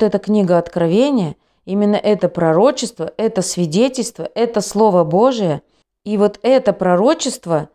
вот эта книга Откровения, именно это пророчество, это свидетельство, это Слово Божие. И вот это пророчество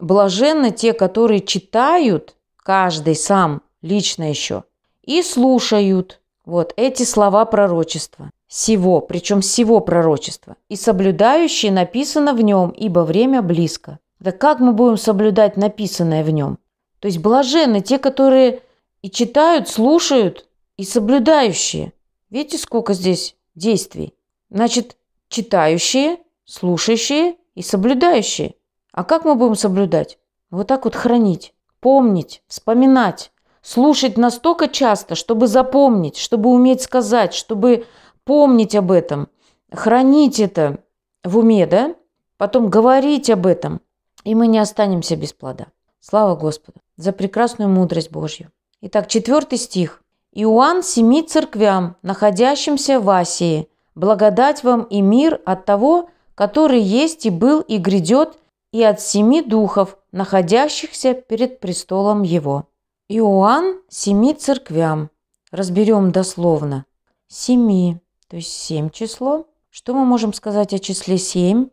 блаженно те, которые читают, каждый сам лично еще, и слушают вот эти слова пророчества. Сего, причем всего пророчества. И соблюдающие написано в нем, ибо время близко. Да как мы будем соблюдать написанное в нем? То есть блаженны те, которые и читают, слушают, и соблюдающие. Видите, сколько здесь действий? Значит, читающие, слушающие и соблюдающие. А как мы будем соблюдать? Вот так вот хранить, помнить, вспоминать, слушать настолько часто, чтобы запомнить, чтобы уметь сказать, чтобы помнить об этом, хранить это в уме, да? Потом говорить об этом, и мы не останемся без плода. Слава Господу за прекрасную мудрость Божью. Итак, четвертый стих. Иоанн семи церквям, находящимся в Асии, благодать вам и мир от того, который есть и был и грядет, и от семи духов, находящихся перед престолом его. Иоанн семи церквям. Разберем дословно. Семи, то есть семь число. Что мы можем сказать о числе семь?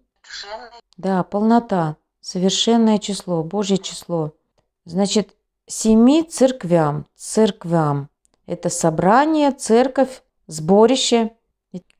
Да, полнота, совершенное число, Божье число. Значит, семи церквям, церквям. Это собрание, церковь, сборище.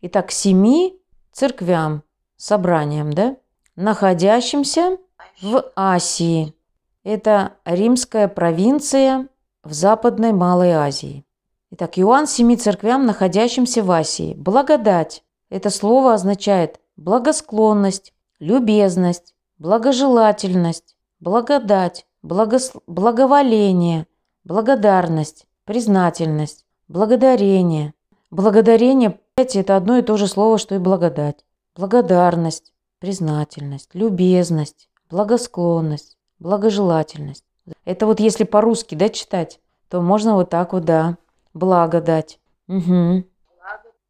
Итак, семи церквям, собраниям, да, находящимся в Асии. Это римская провинция в Западной Малой Азии. Итак, Иоанн семи церквям, находящимся в Асии. Благодать. Это слово означает благосклонность, любезность, благожелательность, благодать, благос... благоволение, благодарность признательность, благодарение. Благодарение, понимаете, это одно и то же слово, что и благодать. Благодарность, признательность, любезность, благосклонность, благожелательность. Это вот если по-русски, да, читать, то можно вот так вот, да, благодать. Угу.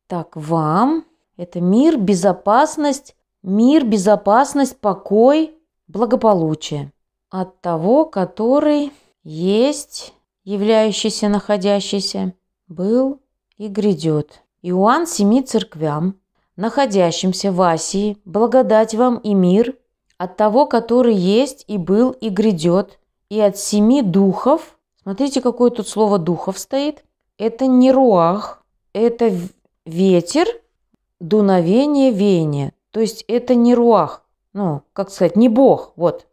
Так, вам это мир, безопасность, мир, безопасность, покой, благополучие от того, который есть являющийся, находящийся, был и грядет. Иоанн семи церквям, находящимся в Асии, благодать вам и мир от того, который есть и был и грядет, и от семи духов. Смотрите, какое тут слово духов стоит. Это не руах, это ветер, дуновение, веяние. То есть это не руах, ну, как сказать, не Бог, вот.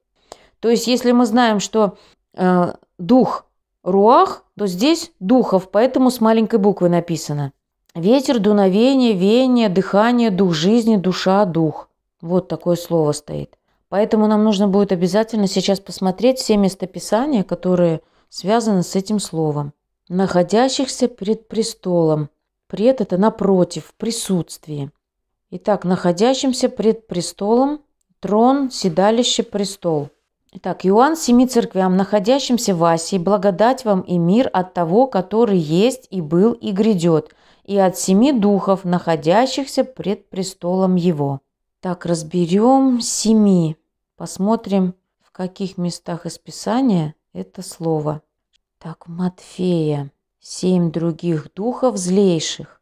То есть если мы знаем, что э, дух руах, то здесь духов, поэтому с маленькой буквы написано. Ветер, дуновение, веяние, дыхание, дух жизни, душа, дух. Вот такое слово стоит. Поэтому нам нужно будет обязательно сейчас посмотреть все местописания, которые связаны с этим словом. Находящихся пред престолом. Пред – это напротив, в присутствии. Итак, находящимся пред престолом – трон, седалище, престол. Итак, Иоанн семи церквям, находящимся в Асии, благодать вам и мир от того, который есть и был и грядет, и от семи духов, находящихся пред престолом его. Так, разберем семи. Посмотрим, в каких местах из Писания это слово. Так, Матфея. Семь других духов злейших,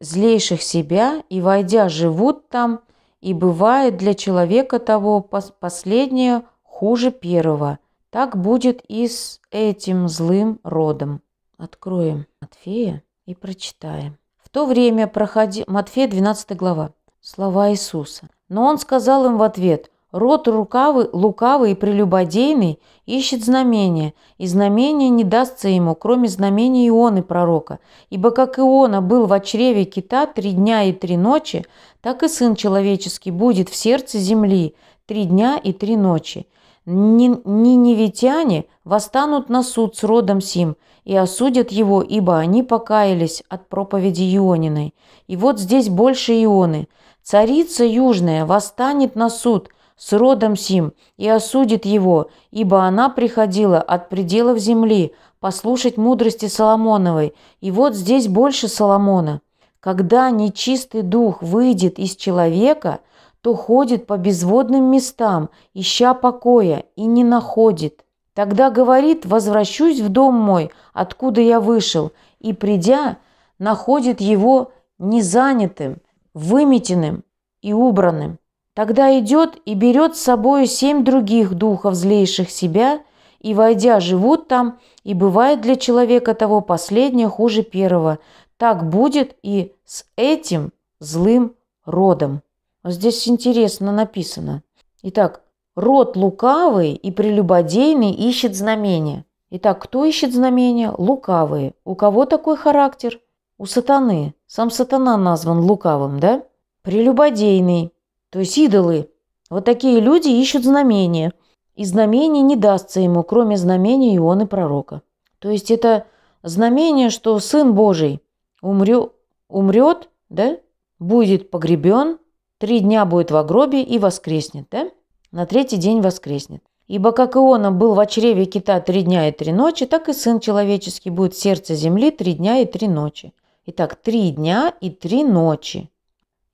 злейших себя, и, войдя, живут там, и бывает для человека того последнее – хуже первого. Так будет и с этим злым родом. Откроем Матфея и прочитаем. В то время проходи... Матфея, 12 глава. Слова Иисуса. Но он сказал им в ответ, «Род рукавый, лукавый и прелюбодейный ищет знамения, и знамение не дастся ему, кроме знамения Ионы пророка. Ибо как Иона был в чреве кита три дня и три ночи, так и Сын Человеческий будет в сердце земли три дня и три ночи ниневитяне восстанут на суд с родом Сим и осудят его, ибо они покаялись от проповеди Иониной. И вот здесь больше Ионы. Царица Южная восстанет на суд с родом Сим и осудит его, ибо она приходила от пределов земли послушать мудрости Соломоновой. И вот здесь больше Соломона. Когда нечистый дух выйдет из человека – то ходит по безводным местам, ища покоя, и не находит. Тогда говорит, возвращусь в дом мой, откуда я вышел, и, придя, находит его незанятым, выметенным и убранным. Тогда идет и берет с собой семь других духов злейших себя, и, войдя, живут там, и бывает для человека того последнее хуже первого. Так будет и с этим злым родом. А здесь интересно написано. Итак, род лукавый и прелюбодейный ищет знамения. Итак, кто ищет знамения? Лукавые. У кого такой характер? У сатаны. Сам сатана назван лукавым, да? Прелюбодейный, то есть идолы. Вот такие люди ищут знамения. И знамение не дастся ему, кроме знамения Ионы Пророка. То есть это знамение, что Сын Божий умрет, умрет да, будет погребен, Три дня будет в гробе и воскреснет, да? На третий день воскреснет. Ибо как Иона был в чреве кита три дня и три ночи, так и Сын Человеческий будет в сердце земли три дня и три ночи. Итак, три дня и три ночи.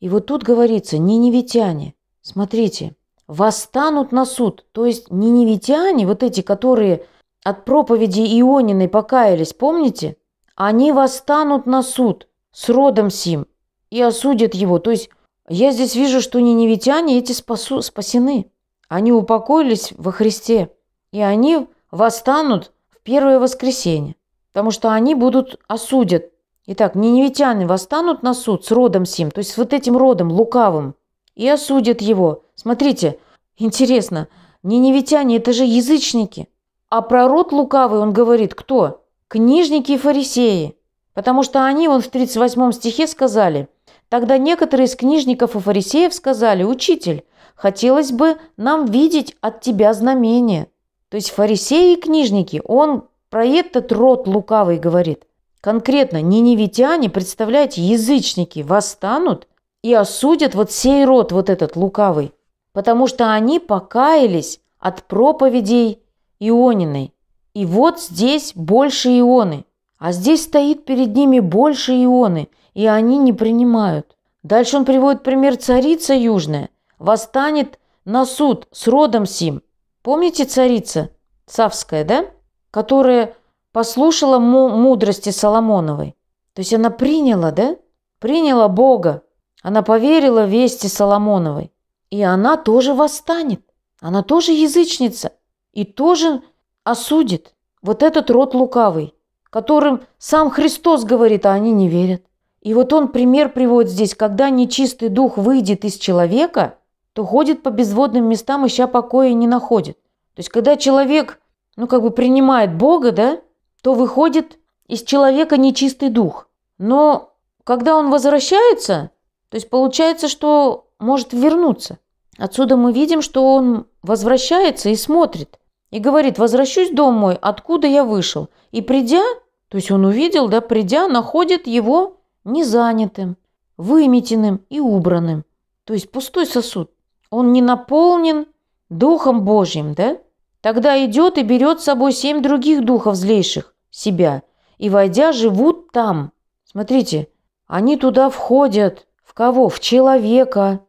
И вот тут говорится, ниневитяне, смотрите, восстанут на суд. То есть ниневитяне, вот эти, которые от проповеди Иониной покаялись, помните? Они восстанут на суд с родом сим и осудят его. То есть я здесь вижу, что ниневитяне эти спасу, спасены. Они упокоились во Христе, и они восстанут в первое воскресенье, потому что они будут осудят. Итак, неневитяне восстанут на суд с родом сим, то есть с вот этим родом лукавым, и осудят его. Смотрите, интересно, неневитяне это же язычники. А про род лукавый он говорит кто? Книжники и фарисеи. Потому что они, он в 38 стихе сказали – Тогда некоторые из книжников и фарисеев сказали, «Учитель, хотелось бы нам видеть от тебя знамение». То есть фарисеи и книжники, он про этот род лукавый говорит. Конкретно, ниневитяне, представляете, язычники восстанут и осудят вот сей род, вот этот лукавый, потому что они покаялись от проповедей Иониной. И вот здесь больше ионы, а здесь стоит перед ними больше ионы – и они не принимают. Дальше он приводит пример царица южная. Восстанет на суд с родом сим. Помните царица Савская, да? Которая послушала мудрости Соломоновой. То есть она приняла, да? Приняла Бога. Она поверила вести Соломоновой. И она тоже восстанет. Она тоже язычница. И тоже осудит вот этот род лукавый, которым сам Христос говорит, а они не верят. И вот он пример приводит здесь, когда нечистый дух выйдет из человека, то ходит по безводным местам, ища покоя и не находит. То есть, когда человек, ну, как бы принимает Бога, да, то выходит из человека нечистый дух. Но когда он возвращается, то есть получается, что может вернуться. Отсюда мы видим, что он возвращается и смотрит. И говорит, возвращусь домой, откуда я вышел. И придя, то есть он увидел, да, придя, находит его незанятым, выметенным и убранным. То есть пустой сосуд. Он не наполнен Духом Божьим, да? Тогда идет и берет с собой семь других духов злейших, себя, и, войдя, живут там. Смотрите, они туда входят. В кого? В человека.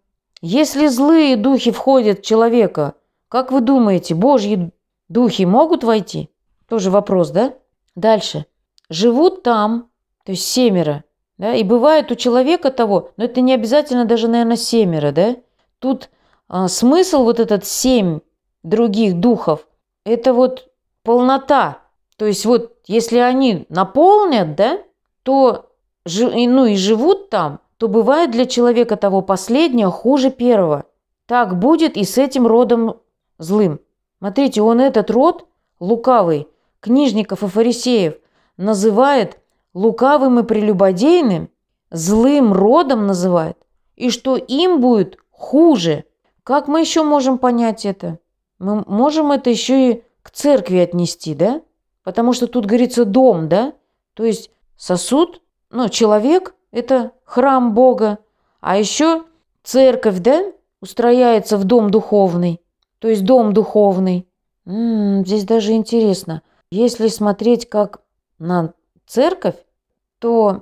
Если злые духи входят в человека, как вы думаете, Божьи духи могут войти? Тоже вопрос, да? Дальше. Живут там, то есть семеро, да? И бывает у человека того, но это не обязательно даже, наверное, семеро, да? Тут а, смысл вот этот семь других духов, это вот полнота. То есть вот если они наполнят, да, то ну и живут там, то бывает для человека того последнего хуже первого. Так будет и с этим родом злым. Смотрите, он этот род лукавый, книжников и фарисеев, называет лукавым и прелюбодейным, злым родом называет, и что им будет хуже. Как мы еще можем понять это? Мы можем это еще и к церкви отнести, да? Потому что тут говорится дом, да? То есть сосуд, ну, человек – это храм Бога, а еще церковь, да, устрояется в дом духовный, то есть дом духовный. М м-м, -м, здесь даже интересно, если смотреть как на церковь, то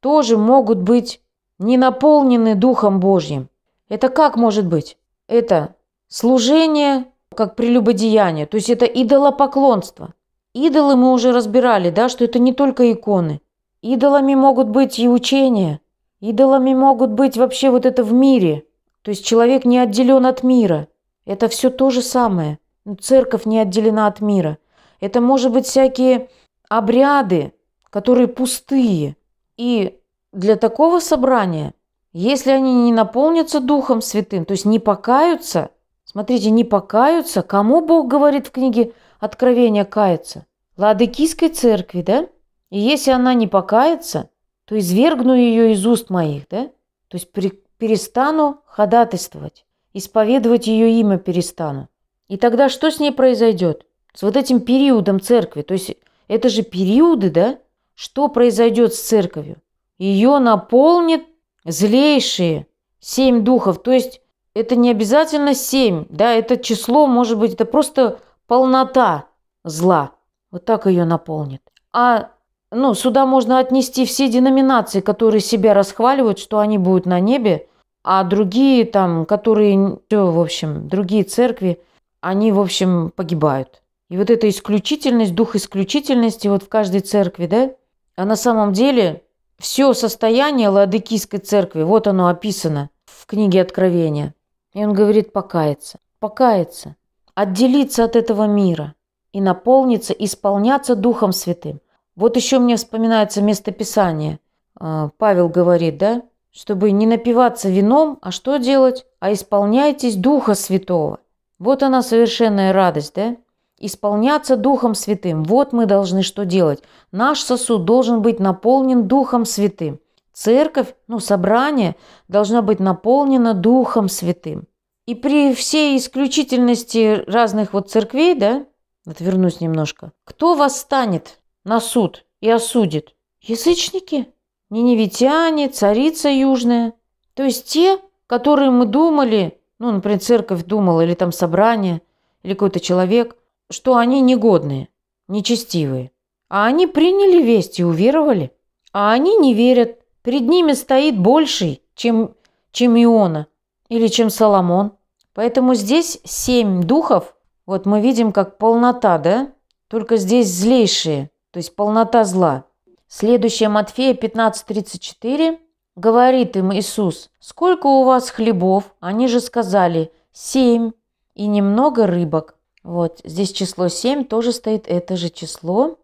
тоже могут быть не наполнены Духом Божьим. Это как может быть? Это служение как прелюбодеяние, то есть это идолопоклонство. Идолы мы уже разбирали, да, что это не только иконы. Идолами могут быть и учения. Идолами могут быть вообще вот это в мире. То есть человек не отделен от мира. Это все то же самое. Церковь не отделена от мира. Это может быть всякие обряды, которые пустые. И для такого собрания, если они не наполнятся Духом Святым, то есть не покаются, смотрите, не покаются, кому Бог говорит в книге Откровения каяться? Ладыкийской церкви, да? И если она не покается, то извергну ее из уст моих, да? То есть перестану ходатайствовать, исповедовать ее имя перестану. И тогда что с ней произойдет? С вот этим периодом церкви. То есть это же периоды, да? что произойдет с церковью. Ее наполнит злейшие семь духов. То есть это не обязательно семь, да, это число, может быть, это просто полнота зла. Вот так ее наполнит. А ну, сюда можно отнести все деноминации, которые себя расхваливают, что они будут на небе, а другие там, которые, все, в общем, другие церкви, они, в общем, погибают. И вот эта исключительность, дух исключительности вот в каждой церкви, да, а на самом деле все состояние Ладыкийской церкви, вот оно описано в книге Откровения. И он говорит покаяться, покаяться, отделиться от этого мира и наполниться, исполняться Духом Святым. Вот еще мне вспоминается местописание. А, Павел говорит, да, чтобы не напиваться вином, а что делать? А исполняйтесь Духа Святого. Вот она совершенная радость, да? исполняться Духом Святым. Вот мы должны что делать. Наш сосуд должен быть наполнен Духом Святым. Церковь, ну, собрание должна быть наполнена Духом Святым. И при всей исключительности разных вот церквей, да, отвернусь немножко, кто восстанет на суд и осудит? Язычники? Ниневитяне, царица южная. То есть те, которые мы думали, ну, например, церковь думала, или там собрание, или какой-то человек – что они негодные, нечестивые. А они приняли весть и уверовали. А они не верят. Перед ними стоит больший, чем, чем Иона или чем Соломон. Поэтому здесь семь духов. Вот мы видим, как полнота, да? Только здесь злейшие, то есть полнота зла. Следующее Матфея 15.34 говорит им Иисус, «Сколько у вас хлебов?» Они же сказали, «Семь и немного рыбок». Вот, здесь число 7 тоже стоит это же число.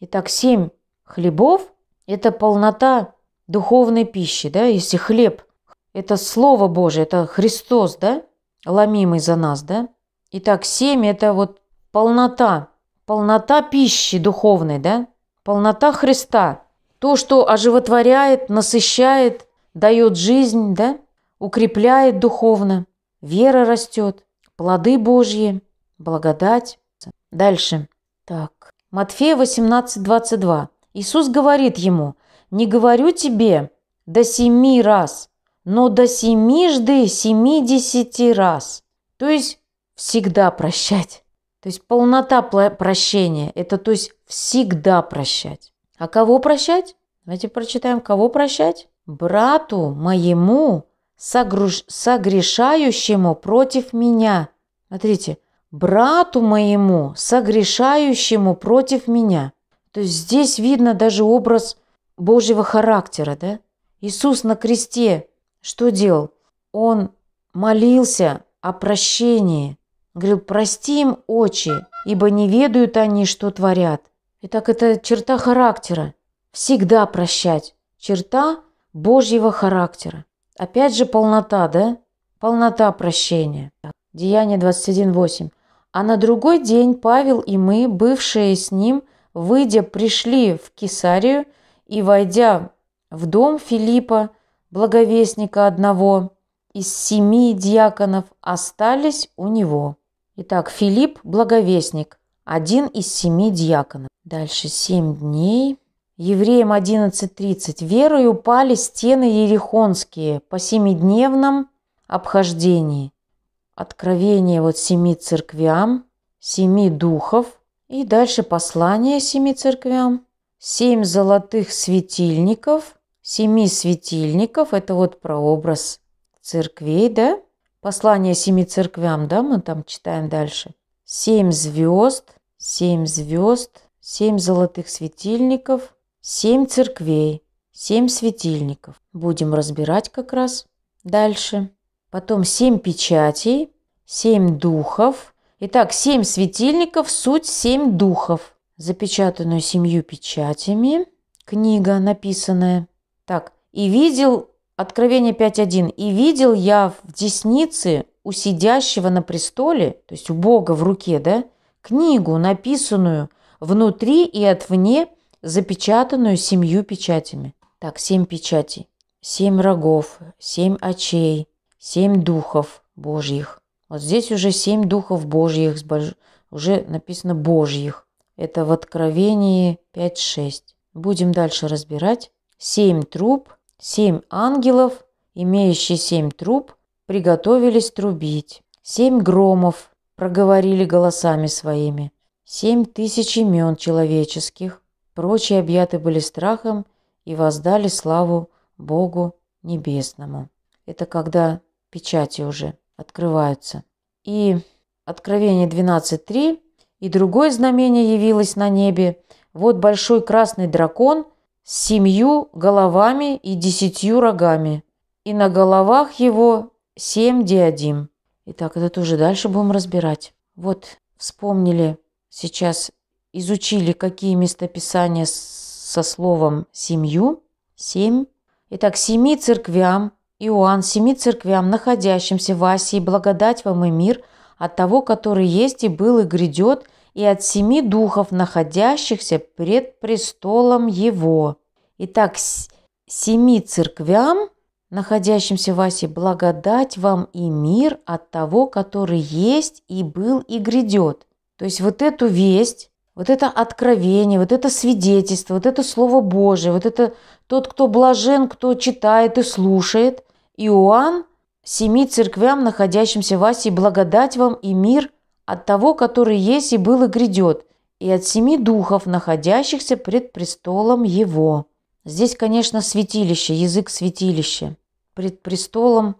Итак, 7 хлебов – это полнота духовной пищи, да, если хлеб – это Слово Божие, это Христос, да, ломимый за нас, да. Итак, 7 – это вот полнота, полнота пищи духовной, да, полнота Христа, то, что оживотворяет, насыщает, дает жизнь, да, укрепляет духовно, вера растет, плоды Божьи. Благодать. Дальше. Так. Матфея 18:22. Иисус говорит ему, «Не говорю тебе до семи раз, но до семижды семидесяти раз». То есть всегда прощать. То есть полнота прощения. Это то есть всегда прощать. А кого прощать? Давайте прочитаем, кого прощать? Брату моему, согруш... согрешающему против меня. Смотрите, брату моему, согрешающему против меня». То есть здесь видно даже образ Божьего характера, да? Иисус на кресте что делал? Он молился о прощении. Говорил, прости им очи, ибо не ведают они, что творят. Итак, это черта характера. Всегда прощать. Черта Божьего характера. Опять же полнота, да? Полнота прощения. Деяние 21.8. А на другой день Павел и мы, бывшие с ним, выйдя, пришли в Кесарию и, войдя в дом Филиппа, благовестника одного из семи диаконов, остались у него. Итак, Филипп – благовестник, один из семи диаконов. Дальше семь дней. Евреям 11.30. «Верою упали стены ерехонские по семидневном обхождении, откровение вот семи церквям, семи духов и дальше послание семи церквям, семь золотых светильников, семи светильников, это вот про образ церквей, да? Послание семи церквям, да, мы там читаем дальше. Семь звезд, семь звезд, семь золотых светильников, семь церквей, семь светильников. Будем разбирать как раз дальше потом семь печатей, семь духов. Итак, семь светильников, суть семь духов. Запечатанную семью печатями, книга написанная. Так, и видел, Откровение 5.1, и видел я в деснице у сидящего на престоле, то есть у Бога в руке, да, книгу, написанную внутри и отвне, запечатанную семью печатями. Так, семь печатей, семь рогов, семь очей, семь духов Божьих. Вот здесь уже семь духов Божьих, уже написано Божьих. Это в Откровении 5.6. Будем дальше разбирать. Семь труб, семь ангелов, имеющие семь труб, приготовились трубить. Семь громов проговорили голосами своими. Семь тысяч имен человеческих. Прочие объяты были страхом и воздали славу Богу Небесному. Это когда печати уже открываются. И Откровение 12.3, и другое знамение явилось на небе. Вот большой красный дракон с семью головами и десятью рогами, и на головах его семь диадим. Итак, это тоже дальше будем разбирать. Вот вспомнили сейчас, изучили, какие местописания со словом «семью», «семь». Итак, семи церквям – Иоанн семи церквям, находящимся в Асии, благодать вам и мир от того, который есть и был и грядет, и от семи духов, находящихся пред престолом его. Итак, семи церквям, находящимся в Асии, благодать вам и мир от того, который есть и был и грядет. То есть вот эту весть, вот это откровение, вот это свидетельство, вот это Слово Божие, вот это тот, кто блажен, кто читает и слушает – Иоанн семи церквям, находящимся в Асии, благодать вам и мир от того, который есть и был и грядет, и от семи духов, находящихся пред престолом его». Здесь, конечно, святилище, язык святилище. Пред престолом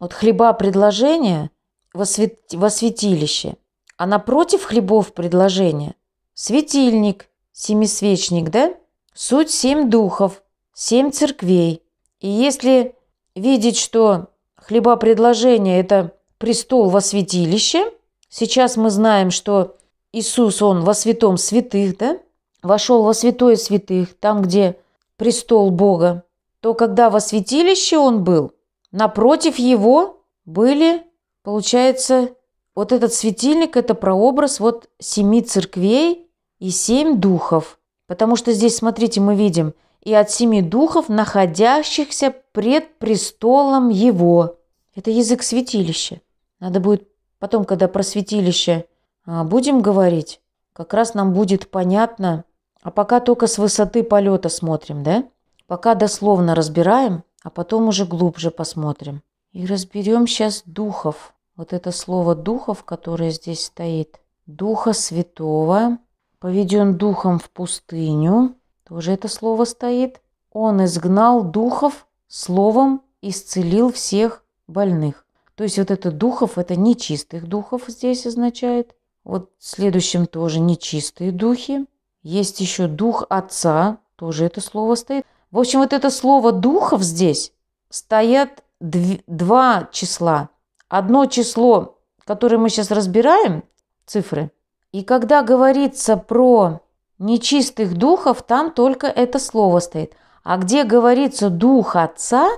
вот хлеба предложения во, свят... во святилище, а напротив хлебов предложения светильник, семисвечник, да? Суть семь духов, семь церквей. И если видеть, что хлеба хлебопредложение – это престол во святилище. Сейчас мы знаем, что Иисус, Он во святом святых, да? Вошел во святое святых, там, где престол Бога. То когда во святилище Он был, напротив Его были, получается, вот этот светильник – это прообраз вот семи церквей и семь духов. Потому что здесь, смотрите, мы видим – и от семи духов, находящихся пред престолом его». Это язык святилища. Надо будет потом, когда про святилище а, будем говорить, как раз нам будет понятно. А пока только с высоты полета смотрим, да? Пока дословно разбираем, а потом уже глубже посмотрим. И разберем сейчас духов. Вот это слово духов, которое здесь стоит. Духа Святого поведен духом в пустыню. Тоже это слово стоит. Он изгнал духов словом, исцелил всех больных. То есть вот это духов, это нечистых духов здесь означает. Вот следующем тоже нечистые духи. Есть еще дух отца, тоже это слово стоит. В общем, вот это слово духов здесь стоят дв- два числа. Одно число, которое мы сейчас разбираем, цифры. И когда говорится про Нечистых духов там только это слово стоит. А где говорится «дух отца»,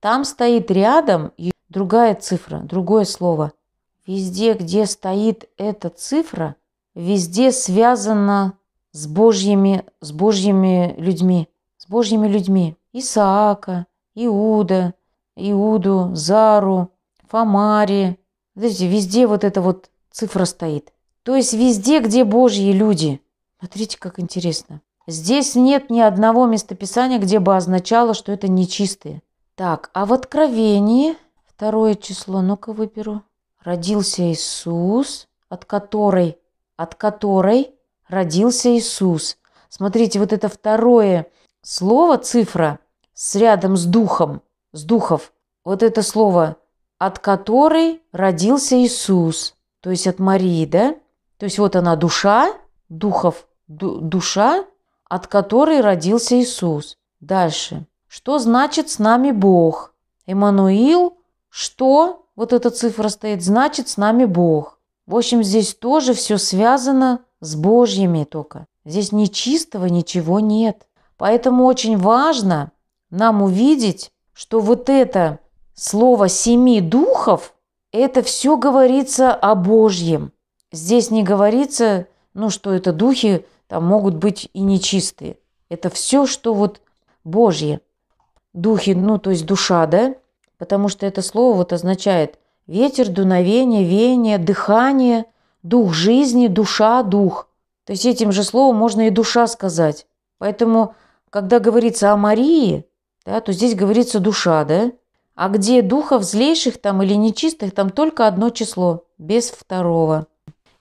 там стоит рядом другая цифра, другое слово. Везде, где стоит эта цифра, везде связано с Божьими, с Божьими людьми, с Божьими людьми. Исаака, Иуда, Иуду, Зару, Фомари. Смотрите, везде вот эта вот цифра стоит. То есть везде, где Божьи люди – Смотрите, как интересно. Здесь нет ни одного местописания, где бы означало, что это нечистые. Так, а в Откровении, второе число, ну-ка выберу. Родился Иисус, от которой, от которой родился Иисус. Смотрите, вот это второе слово, цифра, с рядом с духом, с духов. Вот это слово, от которой родился Иисус. То есть от Марии, да? То есть вот она душа, духов, душа, от которой родился Иисус. Дальше. Что значит с нами Бог? Эммануил, что, вот эта цифра стоит, значит с нами Бог. В общем, здесь тоже все связано с Божьими только. Здесь нечистого ничего нет. Поэтому очень важно нам увидеть, что вот это слово «семи духов» – это все говорится о Божьем. Здесь не говорится, ну, что это духи там могут быть и нечистые. Это все, что вот Божье. Духи, ну, то есть душа, да? Потому что это слово вот означает ветер, дуновение, веяние, дыхание, дух жизни, душа, дух. То есть этим же словом можно и душа сказать. Поэтому, когда говорится о Марии, да, то здесь говорится душа, да? А где духов злейших там или нечистых, там только одно число, без второго.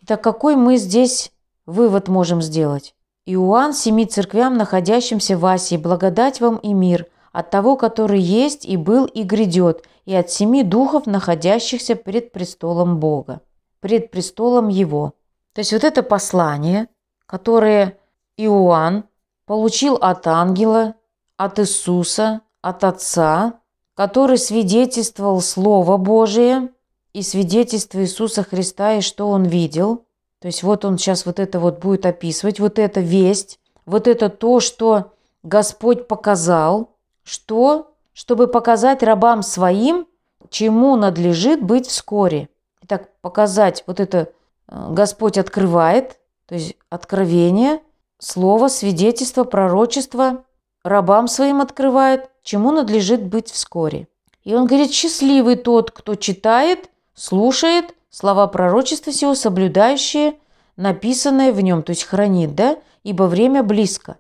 Так какой мы здесь Вывод можем сделать. Иоанн семи церквям, находящимся в Асии, благодать вам и мир от того, который есть и был и грядет, и от семи духов, находящихся пред престолом Бога, пред престолом Его. То есть вот это послание, которое Иоанн получил от ангела, от Иисуса, от Отца, который свидетельствовал Слово Божие и свидетельство Иисуса Христа и что он видел – то есть вот он сейчас вот это вот будет описывать, вот это весть, вот это то, что Господь показал, что, чтобы показать рабам своим, чему надлежит быть вскоре. Итак, показать вот это э, Господь открывает, то есть откровение, слово, свидетельство, пророчество рабам своим открывает, чему надлежит быть вскоре. И он говорит, счастливый тот, кто читает, слушает Слова пророчества сего соблюдающие, написанное в нем, то есть хранит, да? Ибо время близко.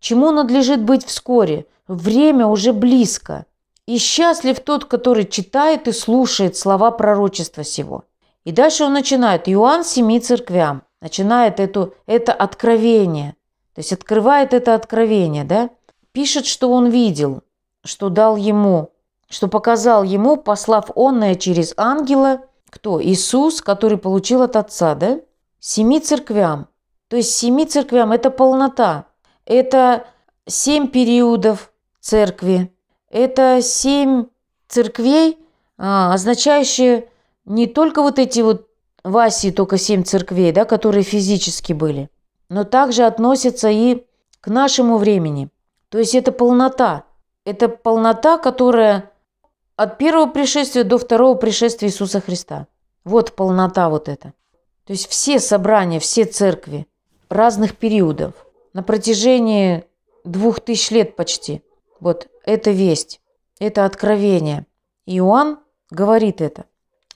Чему надлежит быть вскоре? Время уже близко. И счастлив тот, который читает и слушает слова пророчества сего. И дальше он начинает. Иоанн семи церквям. Начинает эту, это откровение. То есть открывает это откровение, да? Пишет, что он видел, что дал ему, что показал ему, послав онное через ангела, кто? Иисус, который получил от Отца, да? Семи церквям. То есть семи церквям – это полнота. Это семь периодов церкви. Это семь церквей, а, означающие не только вот эти вот в Асии только семь церквей, да, которые физически были, но также относятся и к нашему времени. То есть это полнота. Это полнота, которая от первого пришествия до второго пришествия Иисуса Христа. Вот полнота вот эта. То есть все собрания, все церкви разных периодов на протяжении двух тысяч лет почти. Вот это весть, это откровение. Иоанн говорит это.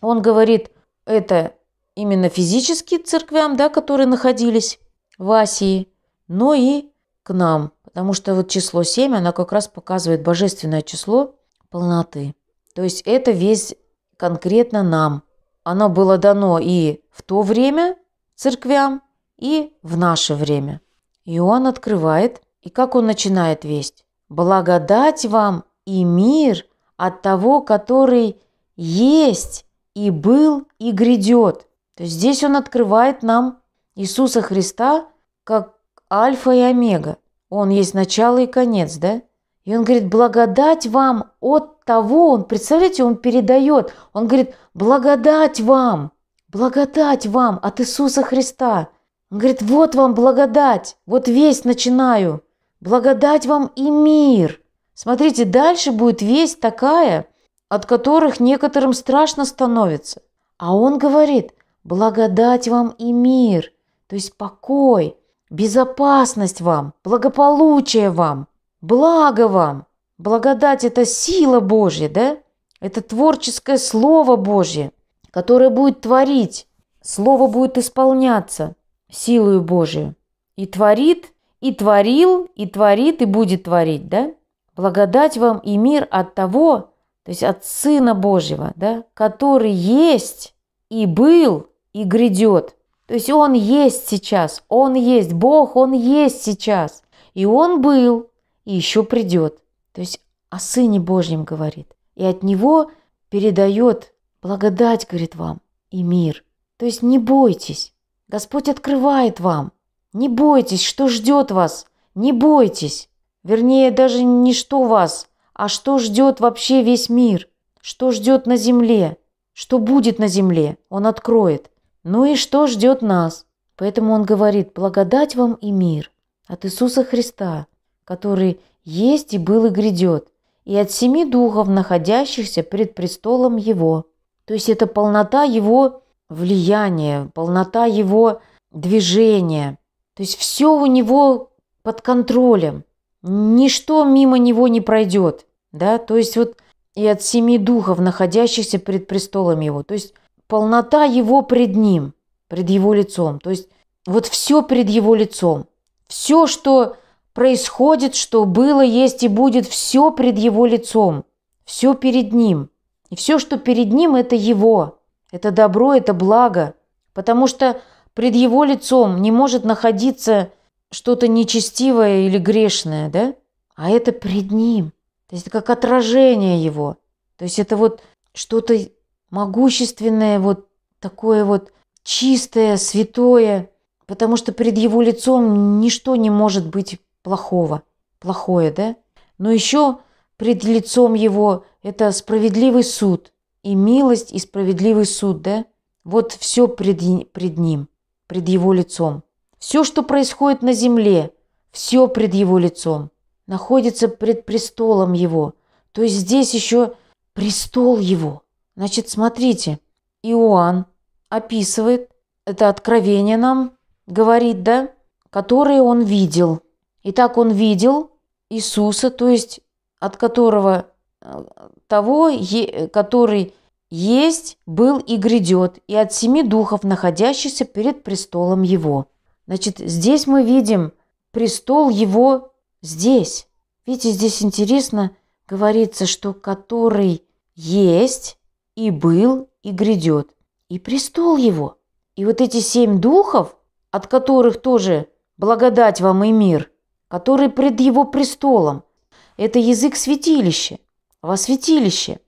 Он говорит это именно физически церквям, да, которые находились в Асии, но и к нам. Потому что вот число 7, оно как раз показывает божественное число полноты. То есть это весь конкретно нам. Оно было дано и в то время церквям, и в наше время. Иоанн открывает, и как он начинает весть? «Благодать вам и мир от того, который есть и был и грядет». То есть здесь он открывает нам Иисуса Христа как альфа и омега. Он есть начало и конец, да? И он говорит, благодать вам от того он, представляете, он передает, он говорит, благодать вам, благодать вам от Иисуса Христа. Он говорит, вот вам благодать, вот весь начинаю, благодать вам и мир. Смотрите, дальше будет весть такая, от которых некоторым страшно становится. А он говорит, благодать вам и мир, то есть покой, безопасность вам, благополучие вам, благо вам. Благодать – это сила Божья, да? Это творческое Слово Божье, которое будет творить. Слово будет исполняться силою Божию. И творит, и творил, и творит, и будет творить, да? Благодать вам и мир от того, то есть от Сына Божьего, да, который есть и был и грядет. То есть Он есть сейчас, Он есть, Бог, Он есть сейчас. И Он был, и еще придет то есть о Сыне Божьем говорит. И от Него передает благодать, говорит вам, и мир. То есть не бойтесь. Господь открывает вам. Не бойтесь, что ждет вас. Не бойтесь. Вернее, даже не что вас, а что ждет вообще весь мир. Что ждет на земле. Что будет на земле. Он откроет. Ну и что ждет нас. Поэтому он говорит, благодать вам и мир от Иисуса Христа, который есть и был и грядет, и от семи духов, находящихся пред престолом его. То есть это полнота его влияния, полнота его движения. То есть все у него под контролем. Ничто мимо него не пройдет. Да? То есть вот и от семи духов, находящихся пред престолом его. То есть полнота его пред ним, пред его лицом. То есть вот все пред его лицом. Все, что Происходит, что было, есть и будет все пред его лицом, все перед ним. И все, что перед ним, это его. Это добро, это благо. Потому что пред его лицом не может находиться что-то нечестивое или грешное, да? А это пред ним. То есть это как отражение его. То есть это вот что-то могущественное, вот такое вот чистое, святое, потому что пред его лицом ничто не может быть плохого. Плохое, да? Но еще пред лицом его это справедливый суд. И милость, и справедливый суд, да? Вот все пред, пред ним, пред его лицом. Все, что происходит на земле, все пред его лицом. Находится пред престолом его. То есть здесь еще престол его. Значит, смотрите, Иоанн описывает, это откровение нам говорит, да, которое он видел – Итак, он видел Иисуса, то есть от которого э, того, который есть, был и грядет, и от семи духов, находящихся перед престолом его. Значит, здесь мы видим престол его здесь. Видите, здесь интересно говорится, что который есть и был и грядет, и престол его. И вот эти семь духов, от которых тоже благодать вам и мир, который пред его престолом. Это язык святилища, во святилище.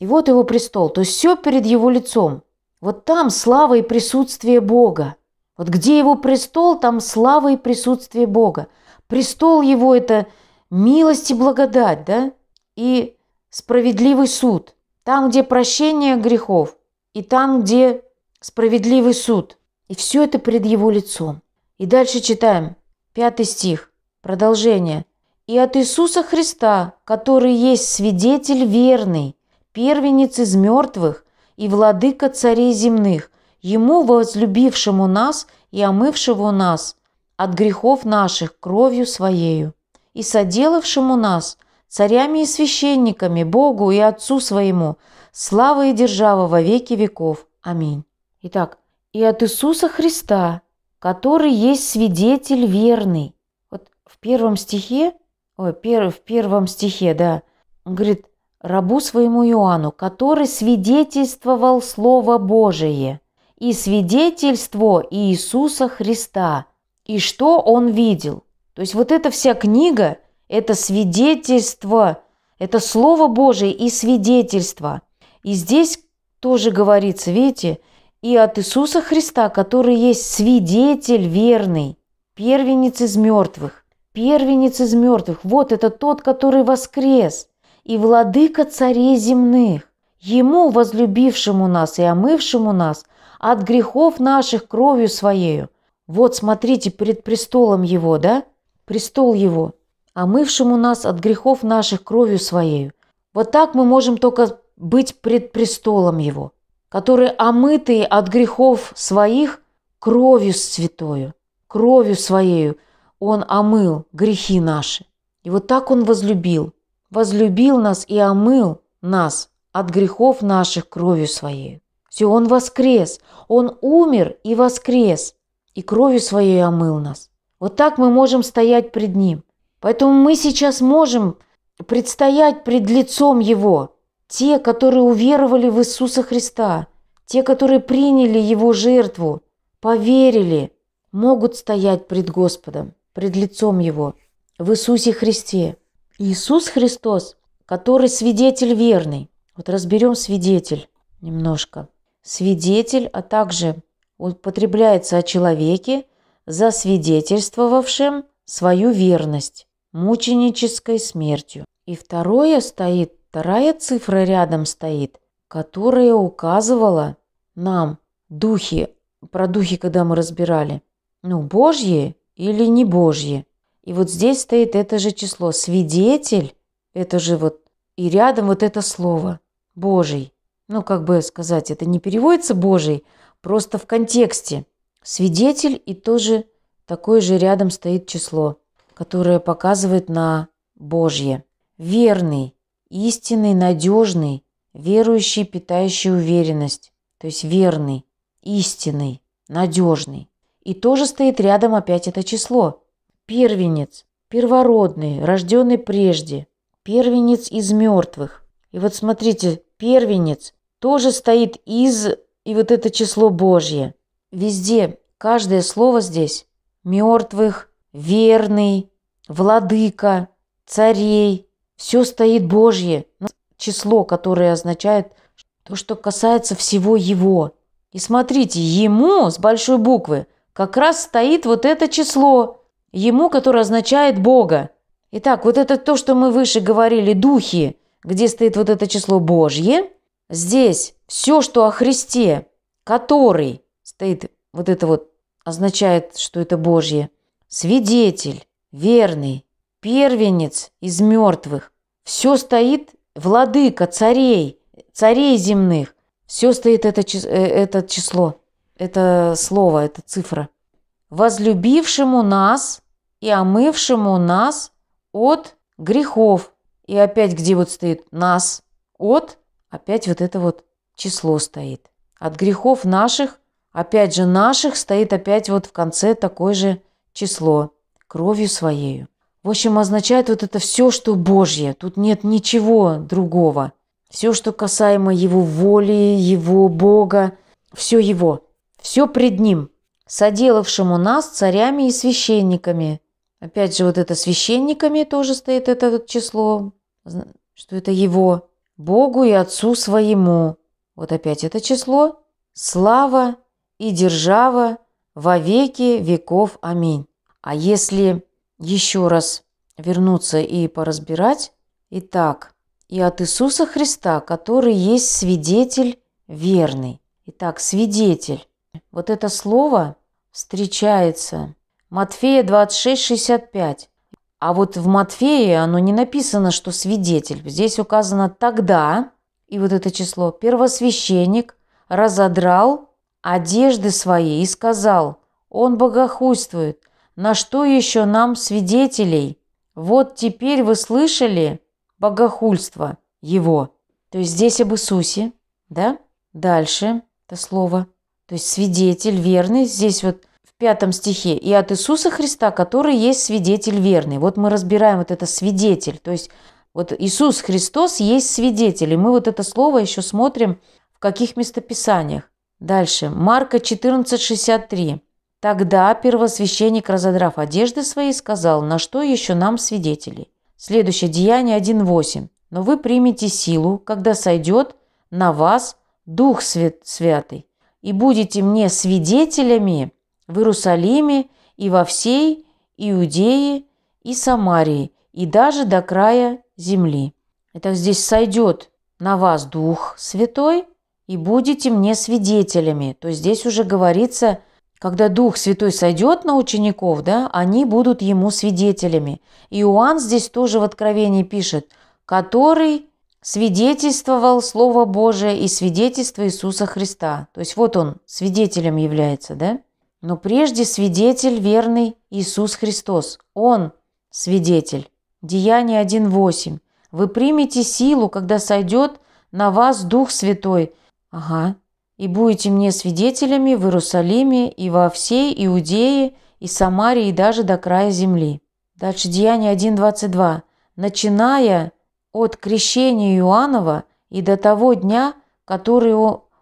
И вот его престол, то есть все перед его лицом. Вот там слава и присутствие Бога. Вот где его престол, там слава и присутствие Бога. Престол его – это милость и благодать, да? И справедливый суд. Там, где прощение грехов, и там, где справедливый суд. И все это пред его лицом. И дальше читаем, пятый стих. Продолжение. «И от Иисуса Христа, который есть свидетель верный, первенец из мертвых и владыка царей земных, Ему, возлюбившему нас и омывшего нас от грехов наших кровью Своею, и соделавшему нас царями и священниками Богу и Отцу Своему, слава и держава во веки веков. Аминь». Итак, «И от Иисуса Христа, который есть свидетель верный, в первом стихе, ой, пер, в первом стихе, да, он говорит, рабу своему Иоанну, который свидетельствовал Слово Божие и свидетельство Иисуса Христа, и что он видел. То есть вот эта вся книга – это свидетельство, это Слово Божие и свидетельство. И здесь тоже говорится, видите, и от Иисуса Христа, который есть свидетель верный, первенец из мертвых, Первенец из мертвых, вот это тот, который воскрес, и владыка царей земных. Ему, возлюбившему нас и омывшему нас от грехов наших кровью своею. Вот, смотрите, перед престолом его, да? Престол его, омывшему нас от грехов наших кровью своею. Вот так мы можем только быть пред престолом его, который омытые от грехов своих кровью святою, кровью своею – он омыл грехи наши. И вот так Он возлюбил. Возлюбил нас и омыл нас от грехов наших кровью Своей. Все, Он воскрес. Он умер и воскрес. И кровью Своей омыл нас. Вот так мы можем стоять пред Ним. Поэтому мы сейчас можем предстоять пред лицом Его. Те, которые уверовали в Иисуса Христа, те, которые приняли Его жертву, поверили, могут стоять пред Господом пред лицом Его, в Иисусе Христе. Иисус Христос, который свидетель верный. Вот разберем свидетель немножко. Свидетель, а также употребляется о человеке, засвидетельствовавшем свою верность мученической смертью. И второе стоит, вторая цифра рядом стоит, которая указывала нам духи, про духи, когда мы разбирали, ну, Божьи или не Божье. И вот здесь стоит это же число. Свидетель, это же вот, и рядом вот это слово Божий. Ну, как бы сказать, это не переводится Божий, просто в контексте. Свидетель и тоже такое же рядом стоит число, которое показывает на Божье. Верный, истинный, надежный, верующий, питающий уверенность. То есть верный, истинный, надежный. И тоже стоит рядом опять это число. Первенец, первородный, рожденный прежде. Первенец из мертвых. И вот смотрите, первенец тоже стоит из, и вот это число Божье. Везде, каждое слово здесь. Мертвых, верный, владыка, царей. Все стоит Божье. Ну, число, которое означает то, что касается всего его. И смотрите, ему с большой буквы как раз стоит вот это число, ему, которое означает Бога. Итак, вот это то, что мы выше говорили, духи, где стоит вот это число Божье. Здесь все, что о Христе, который стоит, вот это вот означает, что это Божье. Свидетель, верный, первенец из мертвых. Все стоит владыка царей, царей земных. Все стоит это, э, это число. Это слово, это цифра. Возлюбившему нас и омывшему нас от грехов. И опять где вот стоит нас? От, опять вот это вот число стоит. От грехов наших, опять же наших, стоит опять вот в конце такое же число, кровью своею. В общем, означает вот это все, что Божье. Тут нет ничего другого. Все, что касаемо его воли, его Бога, все его все пред ним, соделавшему нас царями и священниками. Опять же, вот это священниками тоже стоит это число, что это его, Богу и Отцу своему. Вот опять это число, слава и держава во веки веков. Аминь. А если еще раз вернуться и поразбирать, итак, и от Иисуса Христа, который есть свидетель верный. Итак, свидетель вот это слово встречается Матфея 26:65. А вот в Матфея оно не написано, что свидетель. Здесь указано тогда, и вот это число, первосвященник разодрал одежды свои и сказал, он богохульствует, на что еще нам свидетелей? Вот теперь вы слышали богохульство его. То есть здесь об Иисусе, да? Дальше это слово. То есть свидетель верный здесь вот в пятом стихе. И от Иисуса Христа, который есть свидетель верный. Вот мы разбираем вот это свидетель. То есть вот Иисус Христос есть свидетель. И мы вот это слово еще смотрим в каких местописаниях. Дальше. Марка 14,63. Тогда первосвященник, разодрав одежды свои, сказал, на что еще нам свидетели? Следующее деяние 1.8. Но вы примете силу, когда сойдет на вас Дух Свят Святый, и будете мне свидетелями в Иерусалиме и во всей Иудее и Самарии, и даже до края земли. Итак, здесь сойдет на вас Дух Святой, и будете мне свидетелями. То есть здесь уже говорится, когда Дух Святой сойдет на учеников, да, они будут ему свидетелями. И Иоанн здесь тоже в Откровении пишет, который свидетельствовал Слово Божие и свидетельство Иисуса Христа. То есть вот он свидетелем является, да? Но прежде свидетель верный Иисус Христос. Он свидетель. Деяние 1.8. Вы примете силу, когда сойдет на вас Дух Святой. Ага. И будете мне свидетелями в Иерусалиме и во всей Иудее и Самарии и даже до края земли. Дальше Деяние 1.22. Начиная от крещения Иоаннова и до того дня, который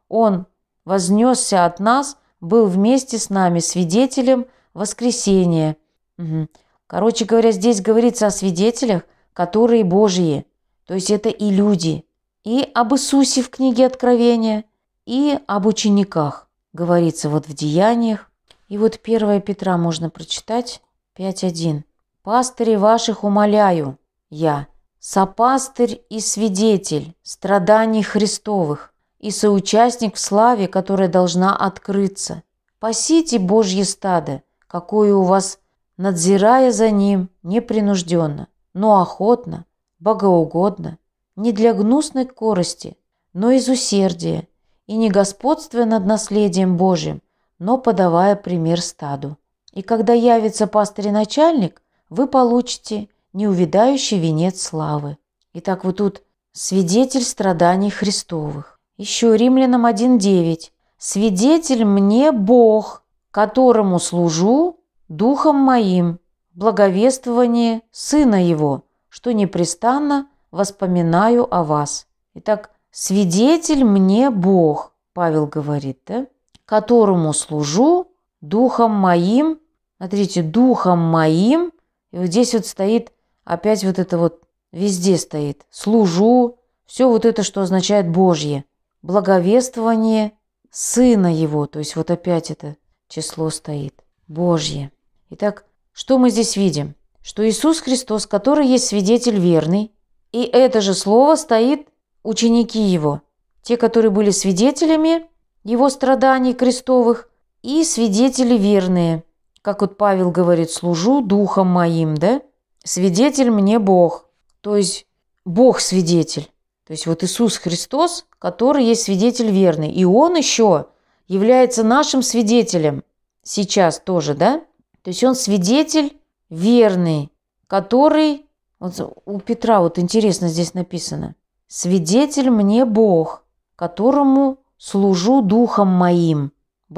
он вознесся от нас, был вместе с нами свидетелем воскресения. Угу. Короче говоря, здесь говорится о свидетелях, которые Божьи, то есть это и люди, и об Иисусе в книге Откровения, и об учениках, говорится вот в Деяниях. И вот 1 Петра можно прочитать, 5.1. «Пастыри ваших умоляю я, сопастырь и свидетель страданий Христовых и соучастник в славе, которая должна открыться. Пасите Божье стадо, какое у вас, надзирая за ним непринужденно, но охотно, богоугодно, не для гнусной корости, но из усердия, и не господствуя над наследием Божьим, но подавая пример стаду. И когда явится пастырь-начальник, вы получите неувидающий венец славы. Итак, вот тут свидетель страданий Христовых. Еще Римлянам 1.9. «Свидетель мне Бог, которому служу духом моим, благовествование Сына Его, что непрестанно воспоминаю о вас». Итак, «свидетель мне Бог», Павел говорит, да? «которому служу духом моим». Смотрите, «духом моим». И вот здесь вот стоит Опять вот это вот везде стоит. Служу, все вот это, что означает Божье. Благовествование Сына Его, то есть вот опять это число стоит. Божье. Итак, что мы здесь видим? Что Иисус Христос, который есть свидетель верный, и это же слово стоит ученики Его, те, которые были свидетелями Его страданий крестовых, и свидетели верные. Как вот Павел говорит, служу духом моим, да? свидетель мне Бог. То есть Бог свидетель. То есть вот Иисус Христос, который есть свидетель верный. И Он еще является нашим свидетелем сейчас тоже, да? То есть Он свидетель верный, который... Вот у Петра вот интересно здесь написано. «Свидетель мне Бог, которому служу духом моим, в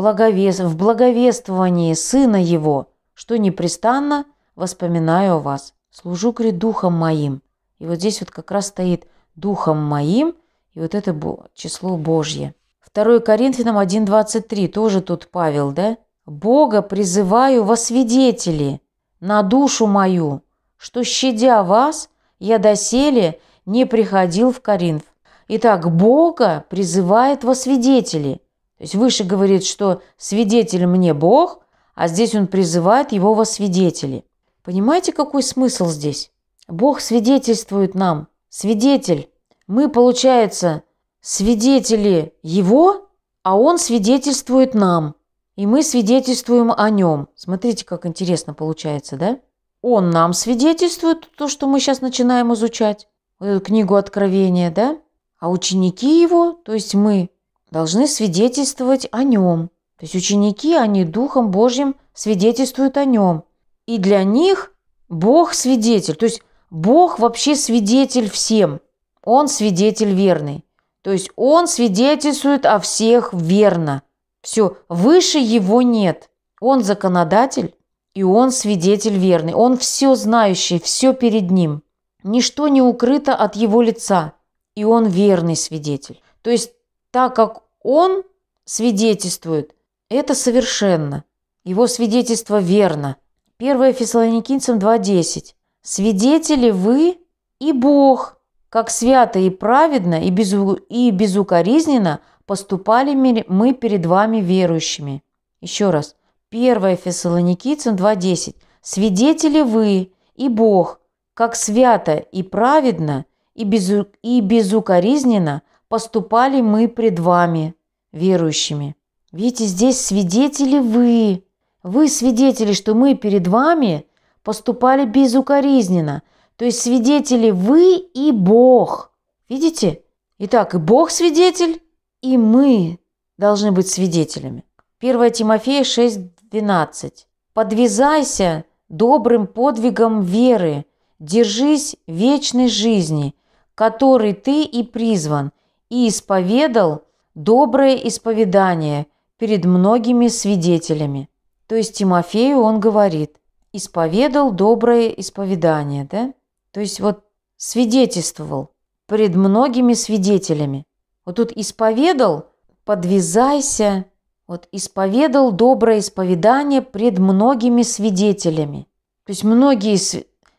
благовествовании Сына Его, что непрестанно воспоминаю о вас» служу, говорит, духом моим. И вот здесь вот как раз стоит духом моим, и вот это число Божье. 2 Коринфянам 1.23, тоже тут Павел, да? «Бога призываю во свидетели на душу мою, что, щадя вас, я доселе не приходил в Коринф». Итак, Бога призывает во свидетели. То есть выше говорит, что свидетель мне Бог, а здесь он призывает его во свидетели. Понимаете, какой смысл здесь? Бог свидетельствует нам. Свидетель. Мы, получается, свидетели Его, а Он свидетельствует нам. И мы свидетельствуем о Нем. Смотрите, как интересно получается, да? Он нам свидетельствует то, что мы сейчас начинаем изучать. эту книгу Откровения, да? А ученики Его, то есть мы, должны свидетельствовать о Нем. То есть ученики, они Духом Божьим свидетельствуют о Нем и для них Бог свидетель. То есть Бог вообще свидетель всем. Он свидетель верный. То есть он свидетельствует о всех верно. Все, выше его нет. Он законодатель, и он свидетель верный. Он все знающий, все перед ним. Ничто не укрыто от его лица, и он верный свидетель. То есть так как он свидетельствует, это совершенно. Его свидетельство верно – 1 Фессалоникийцам 2.10. «Свидетели вы и Бог, как свято и праведно и, безу... и безукоризненно поступали мы перед вами верующими». Еще раз. 1 Фессалоникийцам 2.10. «Свидетели вы и Бог, как свято и праведно и, безу... и безукоризненно поступали мы пред вами верующими». Видите, здесь свидетели вы вы свидетели, что мы перед вами поступали безукоризненно, то есть свидетели вы и Бог. Видите? Итак, и Бог свидетель, и мы должны быть свидетелями. 1 Тимофея 6:12. Подвязайся добрым подвигом веры, держись вечной жизни, которой ты и призван, и исповедал доброе исповедание перед многими свидетелями. То есть Тимофею он говорит, исповедал доброе исповедание, да? То есть вот свидетельствовал пред многими свидетелями. Вот тут исповедал, подвязайся, вот исповедал доброе исповедание пред многими свидетелями. То есть многие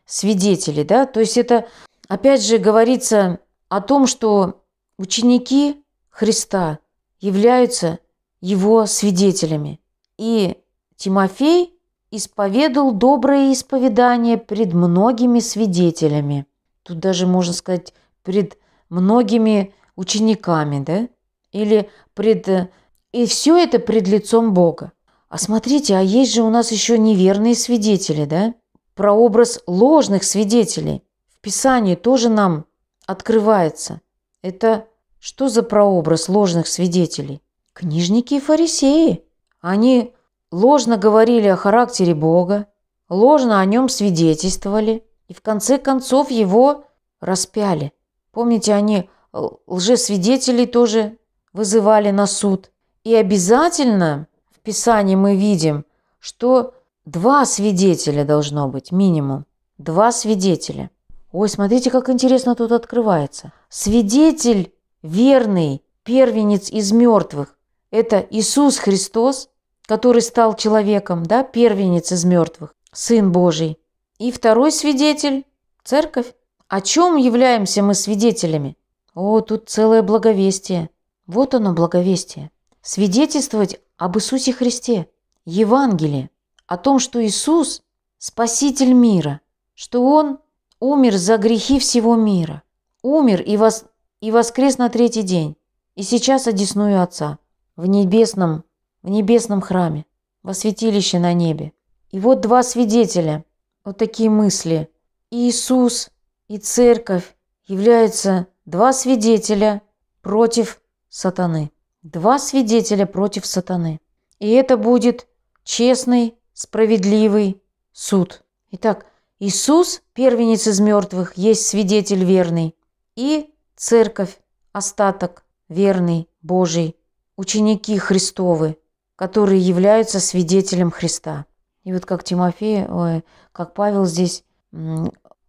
свидетели, да? То есть это, опять же, говорится о том, что ученики Христа являются его свидетелями. И Тимофей исповедал доброе исповедание пред многими свидетелями. Тут даже можно сказать пред многими учениками, да? Или пред... Э, и все это пред лицом Бога. А смотрите, а есть же у нас еще неверные свидетели, да? Прообраз ложных свидетелей в Писании тоже нам открывается. Это что за прообраз ложных свидетелей? Книжники и фарисеи. Они ложно говорили о характере Бога, ложно о нем свидетельствовали и в конце концов его распяли. Помните, они лжесвидетелей тоже вызывали на суд. И обязательно в Писании мы видим, что два свидетеля должно быть минимум. Два свидетеля. Ой, смотрите, как интересно тут открывается. Свидетель верный, первенец из мертвых. Это Иисус Христос, который стал человеком, да, первенец из мертвых, Сын Божий. И второй свидетель – Церковь. О чем являемся мы свидетелями? О, тут целое благовестие. Вот оно, благовестие. Свидетельствовать об Иисусе Христе, Евангелии, о том, что Иисус – Спаситель мира, что Он умер за грехи всего мира, умер и, вос... и воскрес на третий день, и сейчас одесную Отца в небесном в небесном храме, во святилище на небе. И вот два свидетеля, вот такие мысли. И Иисус и церковь являются два свидетеля против сатаны. Два свидетеля против сатаны. И это будет честный, справедливый суд. Итак, Иисус, первенец из мертвых, есть свидетель верный, и церковь, остаток верный, Божий, ученики Христовы, которые являются свидетелем Христа. И вот как Тимофей, ой, как Павел здесь,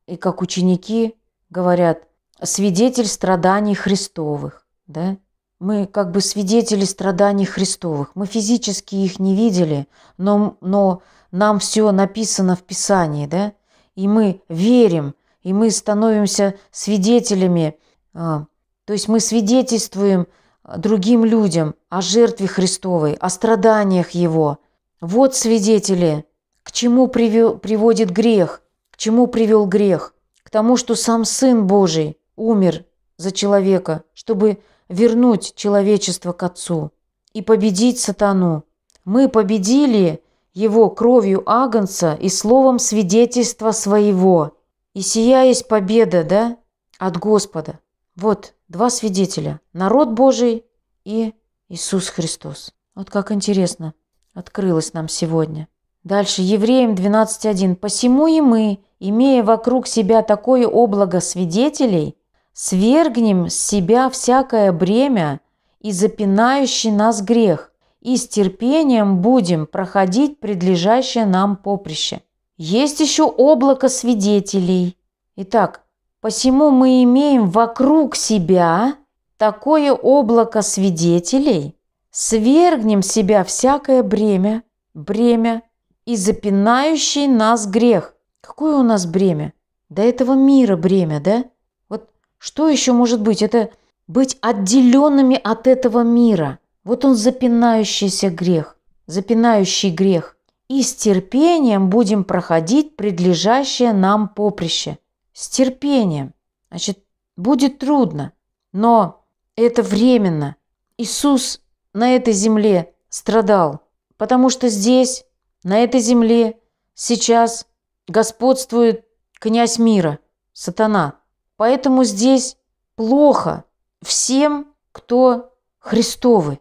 и как ученики говорят, свидетель страданий Христовых, да? Мы как бы свидетели страданий Христовых. Мы физически их не видели, но, но нам все написано в Писании, да? И мы верим, и мы становимся свидетелями, а, то есть мы свидетельствуем другим людям, о жертве Христовой, о страданиях Его. Вот свидетели, к чему привел, приводит грех, к чему привел грех. К тому, что сам Сын Божий умер за человека, чтобы вернуть человечество к Отцу и победить сатану. Мы победили его кровью Агнца и словом свидетельства своего. И сия есть победа, да, от Господа. Вот два свидетеля. Народ Божий и Иисус Христос. Вот как интересно открылось нам сегодня. Дальше Евреям 12.1. «Посему и мы, имея вокруг себя такое облако свидетелей, свергнем с себя всякое бремя и запинающий нас грех, и с терпением будем проходить предлежащее нам поприще». Есть еще облако свидетелей. Итак, Посему мы имеем вокруг себя такое облако свидетелей, свергнем себя всякое бремя, бремя и запинающий нас грех. Какое у нас бремя? До этого мира бремя, да? Вот что еще может быть? Это быть отделенными от этого мира. Вот он запинающийся грех, запинающий грех. И с терпением будем проходить предлежащее нам поприще – с терпением. Значит, будет трудно, но это временно. Иисус на этой земле страдал, потому что здесь, на этой земле, сейчас господствует князь мира, сатана. Поэтому здесь плохо всем, кто Христовы.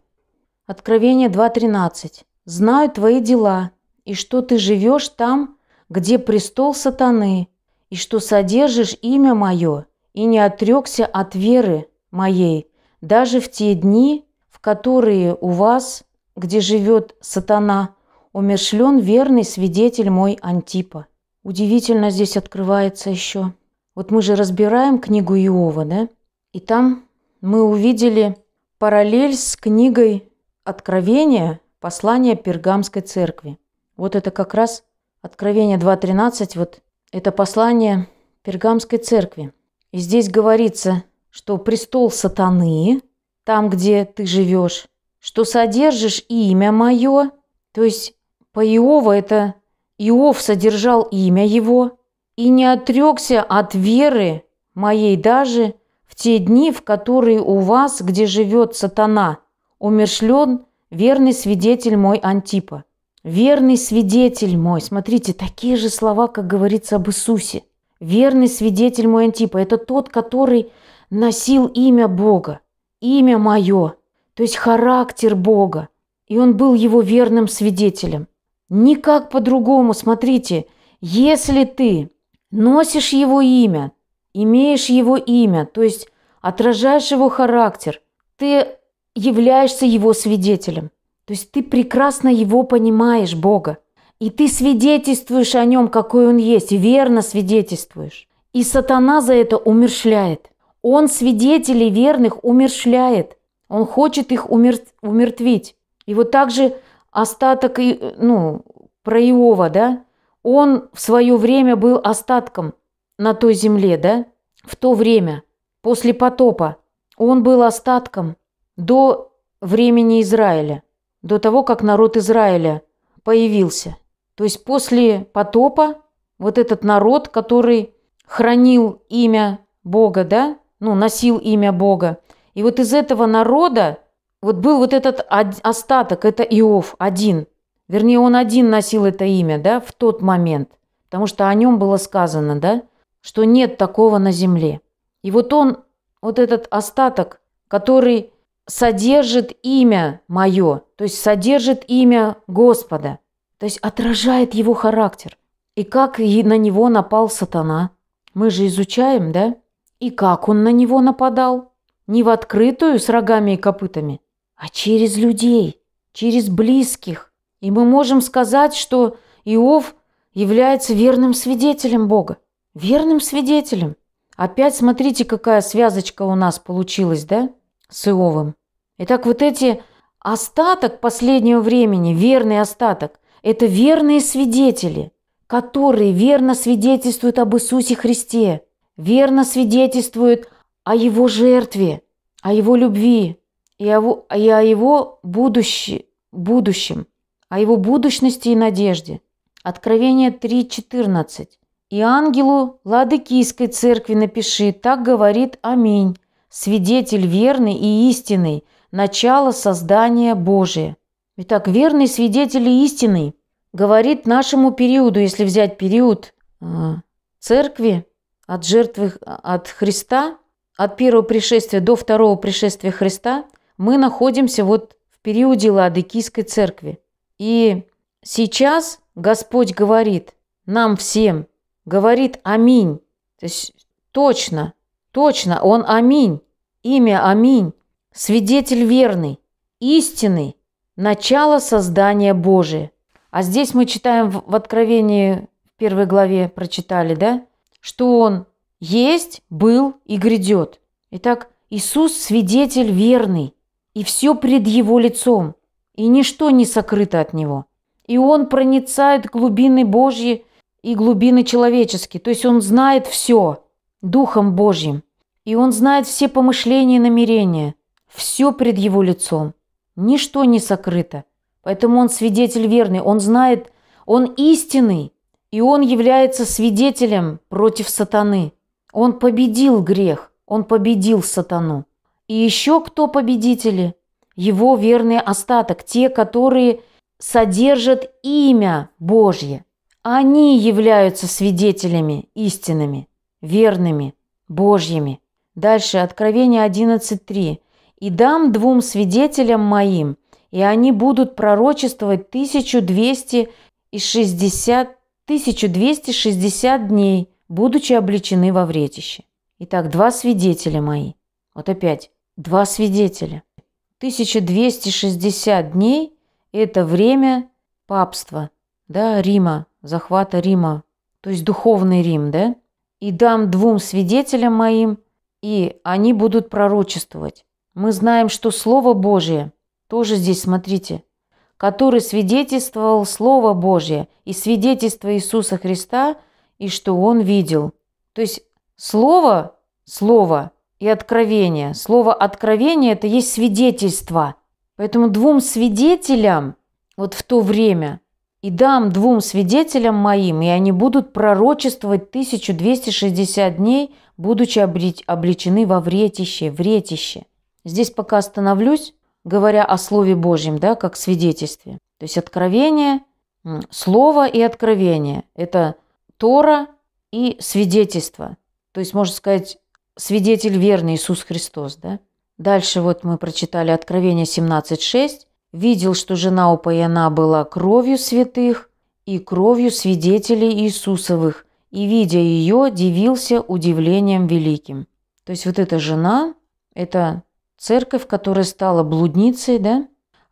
Откровение 2.13. «Знаю твои дела, и что ты живешь там, где престол сатаны, и что содержишь имя мое, и не отрекся от веры моей, даже в те дни, в которые у вас, где живет сатана, умершлен верный свидетель мой Антипа». Удивительно здесь открывается еще. Вот мы же разбираем книгу Иова, да? И там мы увидели параллель с книгой Откровения, Послание Пергамской церкви». Вот это как раз Откровение 2.13, вот это послание Пергамской церкви. И здесь говорится, что престол сатаны, там, где ты живешь, что содержишь имя мое, то есть по Иова это Иов содержал имя его, и не отрекся от веры моей даже в те дни, в которые у вас, где живет сатана, умершлен верный свидетель мой Антипа. Верный свидетель мой, смотрите, такие же слова, как говорится об Иисусе. Верный свидетель мой Антипа, это тот, который носил имя Бога, имя мое, то есть характер Бога. И он был его верным свидетелем. Никак по-другому, смотрите, если ты носишь его имя, имеешь его имя, то есть отражаешь его характер, ты являешься его свидетелем. То есть ты прекрасно его понимаешь, Бога. И ты свидетельствуешь о нем, какой он есть, верно свидетельствуешь. И сатана за это умершляет. Он свидетелей верных умершляет. Он хочет их умер... умертвить. И вот так же остаток, ну, про Иова, да? Он в свое время был остатком на той земле, да? В то время, после потопа. Он был остатком до времени Израиля до того, как народ Израиля появился. То есть после потопа вот этот народ, который хранил имя Бога, да, ну, носил имя Бога. И вот из этого народа вот был вот этот остаток, это Иов один. Вернее, он один носил это имя, да, в тот момент. Потому что о нем было сказано, да, что нет такого на земле. И вот он, вот этот остаток, который содержит имя мое, то есть содержит имя Господа, то есть отражает его характер. И как на него напал сатана? Мы же изучаем, да? И как он на него нападал? Не в открытую с рогами и копытами, а через людей, через близких. И мы можем сказать, что Иов является верным свидетелем Бога. Верным свидетелем. Опять смотрите, какая связочка у нас получилась, да? с Итак, вот эти остаток последнего времени, верный остаток, это верные свидетели, которые верно свидетельствуют об Иисусе Христе, верно свидетельствуют о Его жертве, о Его любви и о, и о Его будущи, будущем, о Его будущности и надежде. Откровение 3.14. «И ангелу Ладыкийской церкви напиши, так говорит Аминь, свидетель верный и истинный, начало создания Божие. Итак, верный свидетель и истинный говорит нашему периоду, если взять период э, церкви от жертвы от Христа, от первого пришествия до второго пришествия Христа, мы находимся вот в периоде Ладыкийской церкви. И сейчас Господь говорит нам всем, говорит «Аминь». То есть точно, точно, Он «Аминь». Имя Аминь, свидетель верный, истинный, начало создания Божие. А здесь мы читаем в Откровении, в первой главе прочитали, да, что Он есть, был и грядет. Итак, Иисус свидетель верный, и все пред Его лицом, и ничто не сокрыто от Него. И Он проницает глубины Божьи и глубины человеческие, то есть Он знает все Духом Божьим. И он знает все помышления и намерения. Все пред его лицом. Ничто не сокрыто. Поэтому он свидетель верный. Он знает, он истинный. И он является свидетелем против сатаны. Он победил грех. Он победил сатану. И еще кто победители? Его верный остаток, те, которые содержат имя Божье. Они являются свидетелями истинными, верными, Божьими. Дальше, Откровение 11.3. «И дам двум свидетелям моим, и они будут пророчествовать 1260, 1260 дней, будучи обличены во вретище». Итак, два свидетеля мои. Вот опять, два свидетеля. 1260 дней – это время папства, да, Рима, захвата Рима, то есть духовный Рим, да? «И дам двум свидетелям моим, и они будут пророчествовать. Мы знаем, что Слово Божие, тоже здесь смотрите, который свидетельствовал Слово Божие и свидетельство Иисуса Христа, и что он видел. То есть Слово, Слово и откровение. Слово откровение – это есть свидетельство. Поэтому двум свидетелям вот в то время и дам двум свидетелям моим, и они будут пророчествовать 1260 дней – будучи обличены во вретище, вретище. Здесь пока остановлюсь, говоря о Слове Божьем, да, как свидетельстве. То есть откровение, слово и откровение – это Тора и свидетельство. То есть, можно сказать, свидетель верный Иисус Христос, да? Дальше вот мы прочитали Откровение 17.6. «Видел, что жена упоена была кровью святых и кровью свидетелей Иисусовых, и, видя ее, дивился удивлением великим. То есть вот эта жена – это церковь, которая стала блудницей, да?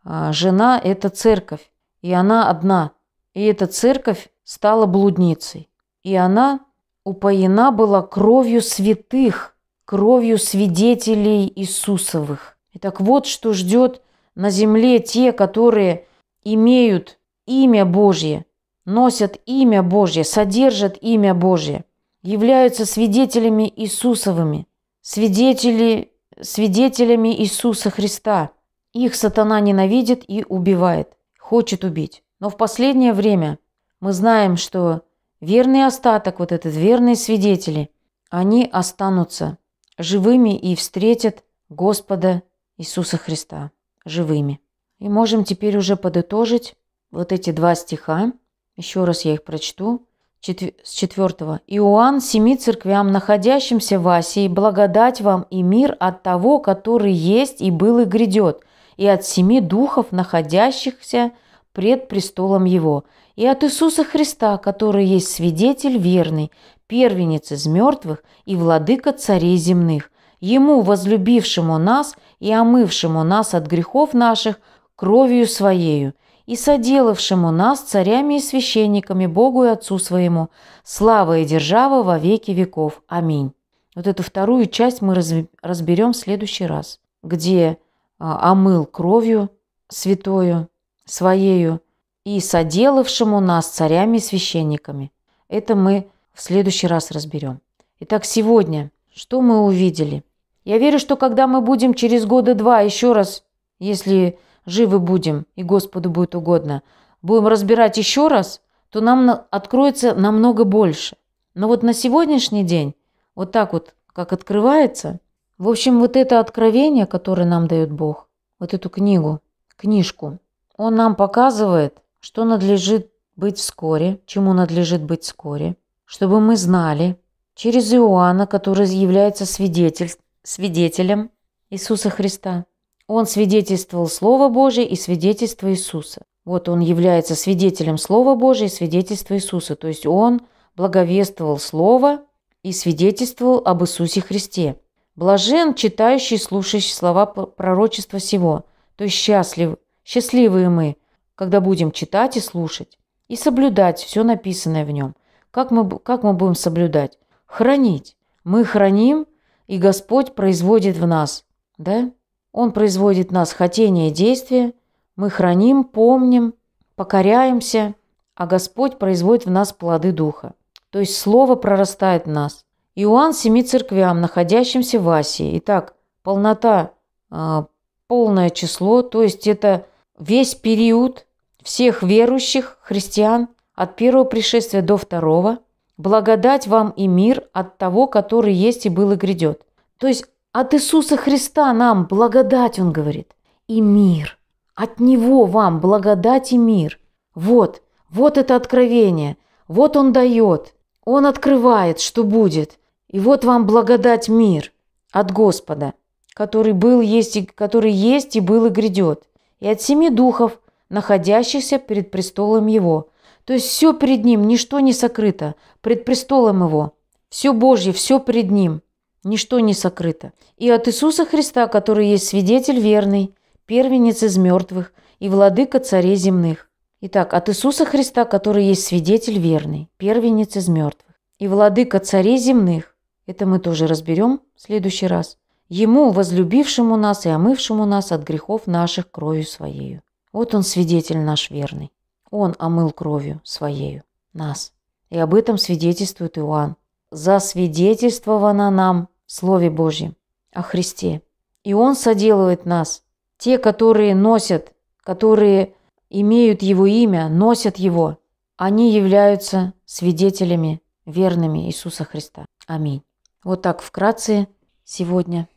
А жена – это церковь, и она одна. И эта церковь стала блудницей. И она упоена была кровью святых, кровью свидетелей Иисусовых. И так вот, что ждет на земле те, которые имеют имя Божье – носят имя Божье, содержат имя Божье, являются свидетелями Иисусовыми, свидетели, свидетелями Иисуса Христа. Их сатана ненавидит и убивает, хочет убить. Но в последнее время мы знаем, что верный остаток, вот этот верные свидетели, они останутся живыми и встретят Господа Иисуса Христа живыми. И можем теперь уже подытожить вот эти два стиха. Еще раз я их прочту. С четвертого. «Иоанн семи церквям, находящимся в Асии, благодать вам и мир от того, который есть и был и грядет, и от семи духов, находящихся пред престолом его, и от Иисуса Христа, который есть свидетель верный, первенец из мертвых и владыка царей земных, Ему, возлюбившему нас и омывшему нас от грехов наших, кровью Своею, и соделавшему нас царями и священниками Богу и Отцу своему, слава и держава во веки веков. Аминь». Вот эту вторую часть мы разберем в следующий раз, где а, омыл кровью святою, своею, и соделавшему нас царями и священниками. Это мы в следующий раз разберем. Итак, сегодня что мы увидели? Я верю, что когда мы будем через года два еще раз, если живы будем, и Господу будет угодно, будем разбирать еще раз, то нам откроется намного больше. Но вот на сегодняшний день, вот так вот, как открывается, в общем, вот это откровение, которое нам дает Бог, вот эту книгу, книжку, он нам показывает, что надлежит быть вскоре, чему надлежит быть вскоре, чтобы мы знали через Иоанна, который является свидетель, свидетелем Иисуса Христа, он свидетельствовал Слово Божие и свидетельство Иисуса. Вот он является свидетелем Слова Божия и свидетельства Иисуса. То есть он благовествовал Слово и свидетельствовал об Иисусе Христе. Блажен, читающий и слушающий слова пророчества сего. То есть счастлив, счастливые мы, когда будем читать и слушать, и соблюдать все написанное в нем. Как мы, как мы будем соблюдать? Хранить. Мы храним, и Господь производит в нас. Да? Он производит нас хотение действия, мы храним, помним, покоряемся, а Господь производит в нас плоды Духа. То есть Слово прорастает в нас. Иоанн семи церквям, находящимся в Асии. Итак, полнота, а, полное число, то есть это весь период всех верующих христиан от первого пришествия до второго. Благодать вам и мир от того, который есть и был и грядет. То есть от Иисуса Христа нам благодать, он говорит, и мир. От Него вам благодать и мир. Вот, вот это откровение. Вот Он дает. Он открывает, что будет. И вот вам благодать мир от Господа, который был, есть и, который есть и был и грядет. И от семи духов, находящихся перед престолом Его. То есть все перед Ним, ничто не сокрыто. Пред престолом Его. Все Божье, все перед Ним. Ничто не сокрыто. И от Иисуса Христа, который есть свидетель верный, первенец из мертвых и владыка царей земных. Итак, от Иисуса Христа, который есть свидетель верный, первенец из мертвых и владыка царей земных. Это мы тоже разберем в следующий раз. Ему, возлюбившему нас и омывшему нас от грехов наших кровью Своею. Вот Он, свидетель наш верный. Он омыл кровью Своею нас. И об этом свидетельствует Иоанн. «Засвидетельствовано нам Слове Божьем, о Христе. И Он соделывает нас. Те, которые носят, которые имеют Его имя, носят Его, они являются свидетелями верными Иисуса Христа. Аминь. Вот так вкратце сегодня.